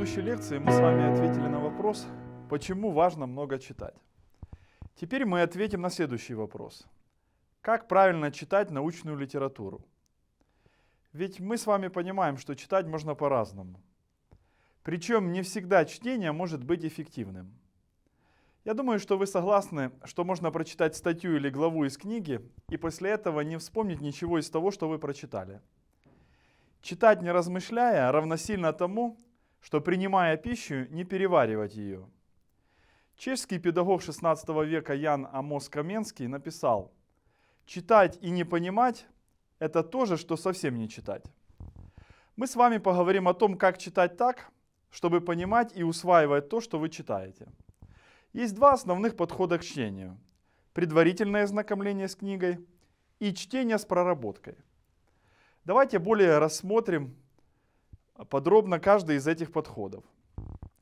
предыдущей лекции мы с вами ответили на вопрос, почему важно много читать. Теперь мы ответим на следующий вопрос. Как правильно читать научную литературу? Ведь мы с вами понимаем, что читать можно по-разному. Причем не всегда чтение может быть эффективным. Я думаю, что вы согласны, что можно прочитать статью или главу из книги и после этого не вспомнить ничего из того, что вы прочитали. Читать не размышляя равносильно тому, что принимая пищу, не переваривать ее. Чешский педагог XVI века Ян Амос Каменский написал, «Читать и не понимать – это то же, что совсем не читать». Мы с вами поговорим о том, как читать так, чтобы понимать и усваивать то, что вы читаете. Есть два основных подхода к чтению – предварительное знакомление с книгой и чтение с проработкой. Давайте более рассмотрим подробно каждый из этих подходов.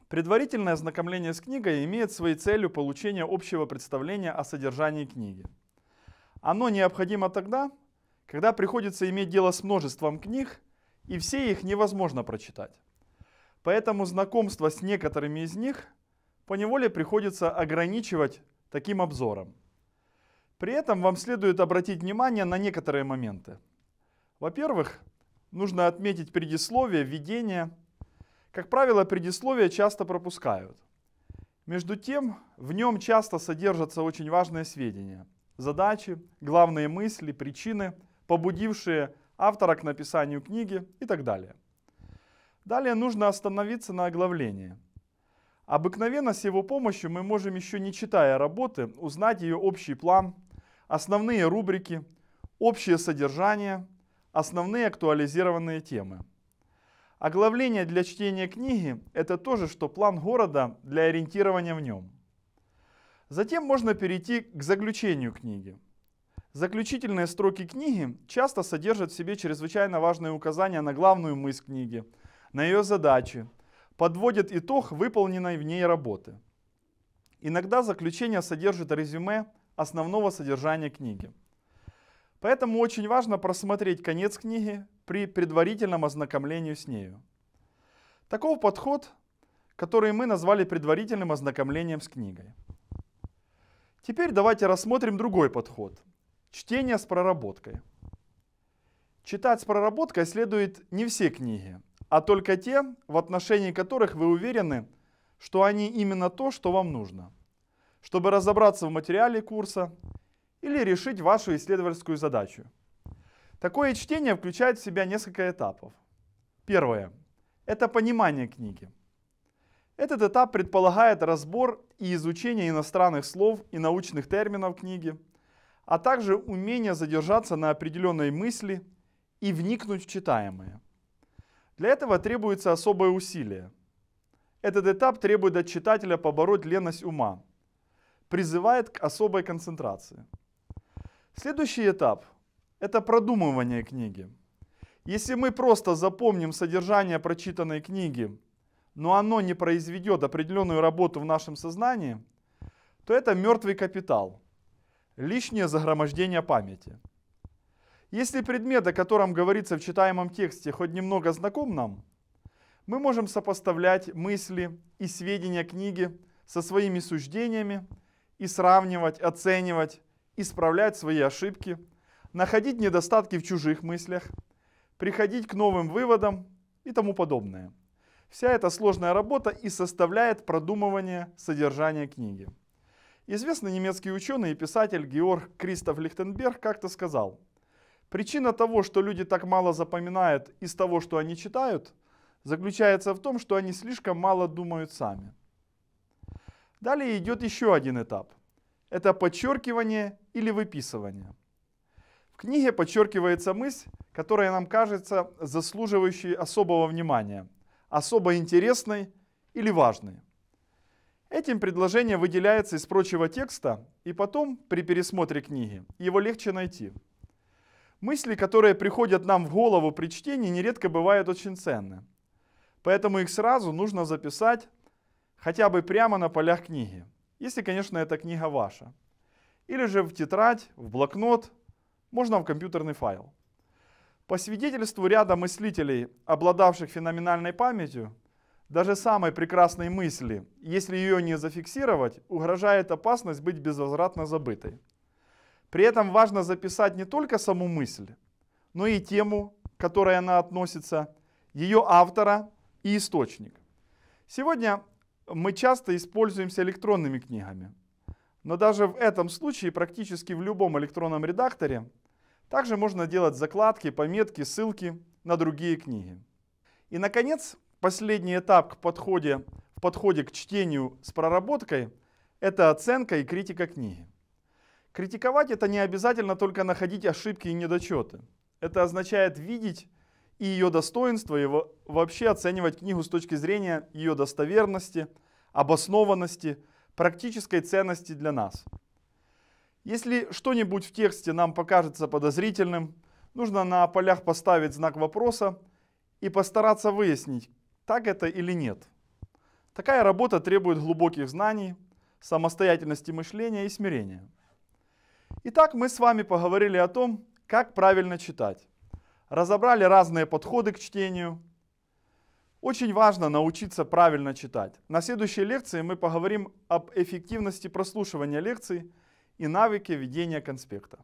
Предварительное ознакомление с книгой имеет своей целью получение общего представления о содержании книги. Оно необходимо тогда, когда приходится иметь дело с множеством книг, и все их невозможно прочитать. Поэтому знакомство с некоторыми из них поневоле приходится ограничивать таким обзором. При этом вам следует обратить внимание на некоторые моменты. Во-первых, нужно отметить предисловие, введение. Как правило, предисловие часто пропускают. Между тем, в нем часто содержатся очень важные сведения, задачи, главные мысли, причины, побудившие автора к написанию книги и так далее. Далее нужно остановиться на оглавлении. Обыкновенно с его помощью мы можем, еще не читая работы, узнать ее общий план, основные рубрики, общее содержание – основные актуализированные темы. Оглавление для чтения книги – это то же, что план города для ориентирования в нем. Затем можно перейти к заключению книги. Заключительные строки книги часто содержат в себе чрезвычайно важные указания на главную мысль книги, на ее задачи, подводят итог выполненной в ней работы. Иногда заключение содержит резюме основного содержания книги – Поэтому очень важно просмотреть конец книги при предварительном ознакомлении с нею. Таков подход, который мы назвали предварительным ознакомлением с книгой. Теперь давайте рассмотрим другой подход – чтение с проработкой. Читать с проработкой следует не все книги, а только те, в отношении которых вы уверены, что они именно то, что вам нужно, чтобы разобраться в материале курса или решить вашу исследовательскую задачу. Такое чтение включает в себя несколько этапов. Первое – это понимание книги. Этот этап предполагает разбор и изучение иностранных слов и научных терминов книги, а также умение задержаться на определенной мысли и вникнуть в читаемое. Для этого требуется особое усилие. Этот этап требует от читателя побороть леность ума, призывает к особой концентрации – Следующий этап – это продумывание книги. Если мы просто запомним содержание прочитанной книги, но оно не произведет определенную работу в нашем сознании, то это мертвый капитал, лишнее загромождение памяти. Если предмет, о котором говорится в читаемом тексте, хоть немного знаком нам, мы можем сопоставлять мысли и сведения книги со своими суждениями и сравнивать, оценивать, исправлять свои ошибки, находить недостатки в чужих мыслях, приходить к новым выводам и тому подобное. Вся эта сложная работа и составляет продумывание содержания книги. Известный немецкий ученый и писатель Георг Кристоф Лихтенберг как-то сказал, «Причина того, что люди так мало запоминают из того, что они читают, заключается в том, что они слишком мало думают сами». Далее идет еще один этап – это подчеркивание или выписывание. В книге подчеркивается мысль, которая нам кажется заслуживающей особого внимания, особо интересной или важной. Этим предложение выделяется из прочего текста, и потом, при пересмотре книги, его легче найти. Мысли, которые приходят нам в голову при чтении, нередко бывают очень ценны. Поэтому их сразу нужно записать хотя бы прямо на полях книги – если, конечно, эта книга ваша. Или же в тетрадь, в блокнот, можно в компьютерный файл. По свидетельству ряда мыслителей, обладавших феноменальной памятью, даже самой прекрасной мысли, если ее не зафиксировать, угрожает опасность быть безвозвратно забытой. При этом важно записать не только саму мысль, но и тему, к которой она относится, ее автора и источник. Сегодня мы часто используемся электронными книгами. Но даже в этом случае, практически в любом электронном редакторе, также можно делать закладки, пометки, ссылки на другие книги. И, наконец, последний этап к подходе, в подходе к чтению с проработкой – это оценка и критика книги. Критиковать – это не обязательно только находить ошибки и недочеты. Это означает видеть и ее достоинства, и вообще оценивать книгу с точки зрения ее достоверности, обоснованности, практической ценности для нас. Если что-нибудь в тексте нам покажется подозрительным, нужно на полях поставить знак вопроса и постараться выяснить, так это или нет. Такая работа требует глубоких знаний, самостоятельности мышления и смирения. Итак, мы с вами поговорили о том, как правильно читать разобрали разные подходы к чтению. Очень важно научиться правильно читать. На следующей лекции мы поговорим об эффективности прослушивания лекций и навыке ведения конспекта.